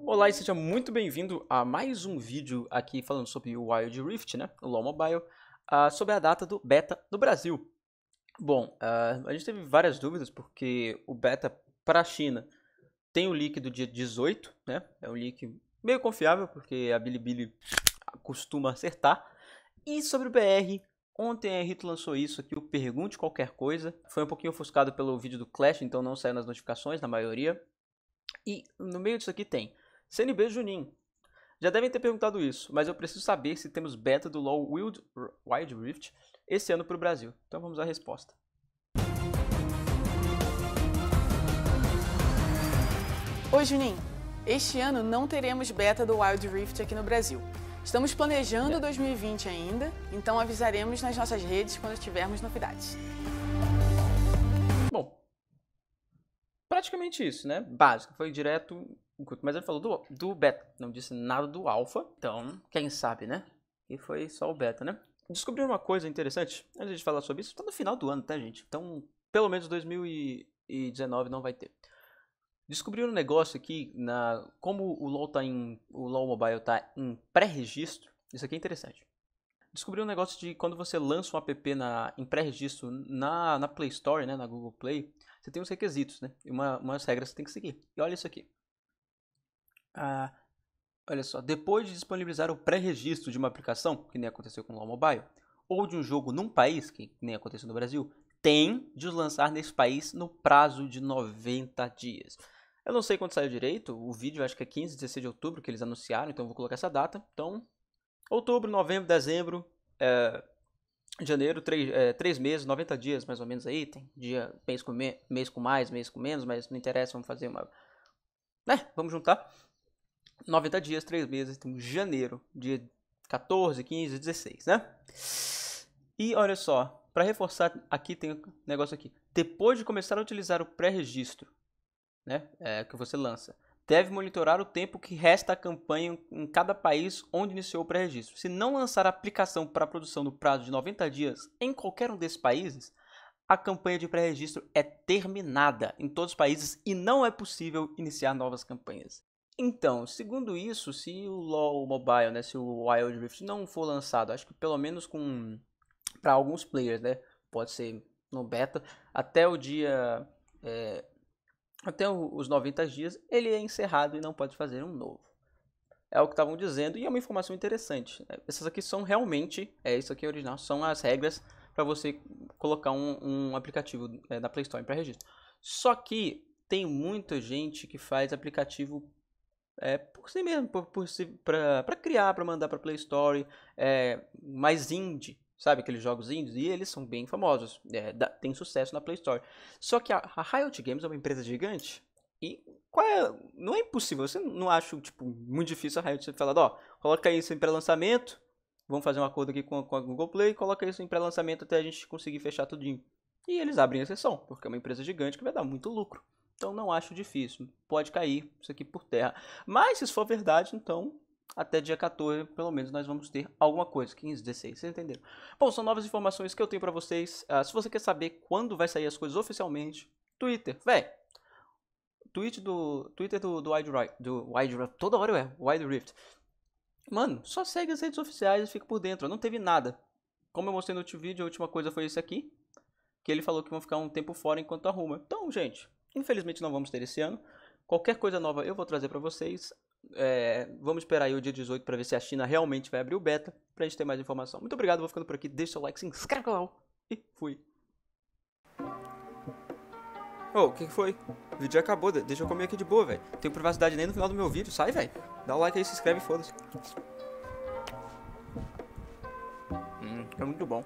Olá e seja muito bem-vindo a mais um vídeo aqui falando sobre o Wild Rift, né, o LoL Mobile, uh, sobre a data do beta no Brasil. Bom, uh, a gente teve várias dúvidas porque o beta para a China tem o leak do dia 18, né, é um leak meio confiável porque a Bilibili costuma acertar. E sobre o BR, Ontem a Rito lançou isso aqui, o Pergunte Qualquer Coisa. Foi um pouquinho ofuscado pelo vídeo do Clash, então não saiu nas notificações, na maioria. E no meio disso aqui tem CNB Junin. Já devem ter perguntado isso, mas eu preciso saber se temos beta do LoL Wild, Wild Rift esse ano para o Brasil. Então vamos à resposta. Oi, Juninho. Este ano não teremos beta do Wild Rift aqui no Brasil. Estamos planejando 2020 é. ainda, então avisaremos nas nossas redes quando tivermos novidades. Bom, praticamente isso, né? Básico, foi direto culto. Mas ele falou do, do beta, não disse nada do alfa. Então, quem sabe, né? E foi só o beta, né? Descobri uma coisa interessante, antes de falar sobre isso, tá no final do ano, tá, gente? Então, pelo menos 2019 não vai ter. Descobriu um negócio aqui, na, como o LoL, tá em, o LoL Mobile tá em pré-registro, isso aqui é interessante. Descobriu um negócio de quando você lança um app na, em pré-registro na, na Play Store, né, na Google Play, você tem uns requisitos, né? E uma, umas regras que você tem que seguir. E olha isso aqui. Ah, olha só, depois de disponibilizar o pré-registro de uma aplicação, que nem aconteceu com o LoL Mobile, ou de um jogo num país, que nem aconteceu no Brasil, tem de os lançar nesse país no prazo de 90 dias. Eu não sei quando saiu direito, o vídeo acho que é 15, 16 de outubro que eles anunciaram, então vou colocar essa data. Então, outubro, novembro, dezembro, é, janeiro, 3, é, eh, meses, 90 dias mais ou menos aí, tem dia, mês com, me, mês com mais, mês com menos, mas não interessa, vamos fazer uma... né, vamos juntar. 90 dias, 3 meses, então janeiro, dia 14, 15, 16, né? E olha só, para reforçar, aqui tem um negócio aqui. Depois de começar a utilizar o pré-registro, né, é, que você lança, deve monitorar o tempo que resta a campanha em cada país onde iniciou o pré-registro. Se não lançar a aplicação para produção no prazo de 90 dias em qualquer um desses países, a campanha de pré-registro é terminada em todos os países e não é possível iniciar novas campanhas. Então, segundo isso, se o LoL Mobile, né, se o Wild Rift não for lançado, acho que pelo menos com para alguns players, né, pode ser no beta até o dia é, até os 90 dias, ele é encerrado e não pode fazer um novo. É o que estavam dizendo e é uma informação interessante. Né. Essas aqui são realmente, é isso aqui é original, são as regras para você colocar um, um aplicativo é, na Play Store para registro. Só que tem muita gente que faz aplicativo é, por si mesmo, por, por si, pra, pra criar, pra mandar pra Play Store, é, mais indie, sabe? Aqueles jogos indies, e eles são bem famosos, é, da, tem sucesso na Play Store. Só que a, a Riot Games é uma empresa gigante, e qual é, não é impossível, você não acha, tipo, muito difícil a Riot você falar, ó, coloca isso em pré-lançamento, vamos fazer um acordo aqui com a, com a Google Play, coloca isso em pré-lançamento até a gente conseguir fechar tudinho. E eles abrem exceção, porque é uma empresa gigante que vai dar muito lucro. Então não acho difícil. Pode cair isso aqui por terra. Mas se isso for verdade, então até dia 14, pelo menos, nós vamos ter alguma coisa. 15, 16, vocês entenderam? Bom, são novas informações que eu tenho para vocês. Uh, se você quer saber quando vai sair as coisas oficialmente, Twitter, véi. Tweet do, Twitter do, do Wide Rift, do Wide Rift, toda hora é Wide Rift. Mano, só segue as redes oficiais e fica por dentro, não teve nada. Como eu mostrei no outro vídeo, a última coisa foi esse aqui, que ele falou que vão ficar um tempo fora enquanto arruma. Então, gente, Infelizmente não vamos ter esse ano. Qualquer coisa nova eu vou trazer para vocês. É, vamos esperar aí o dia 18 para ver se a China realmente vai abrir o beta, pra gente ter mais informação. Muito obrigado, vou ficando por aqui. Deixa o like, se inscreve no canal e fui. Ô, oh, o que, que foi? O vídeo acabou, deixa eu comer aqui de boa, velho. Tenho privacidade nem no final do meu vídeo, sai, velho. Dá o like aí, se inscreve e foda-se. Hum, é muito bom.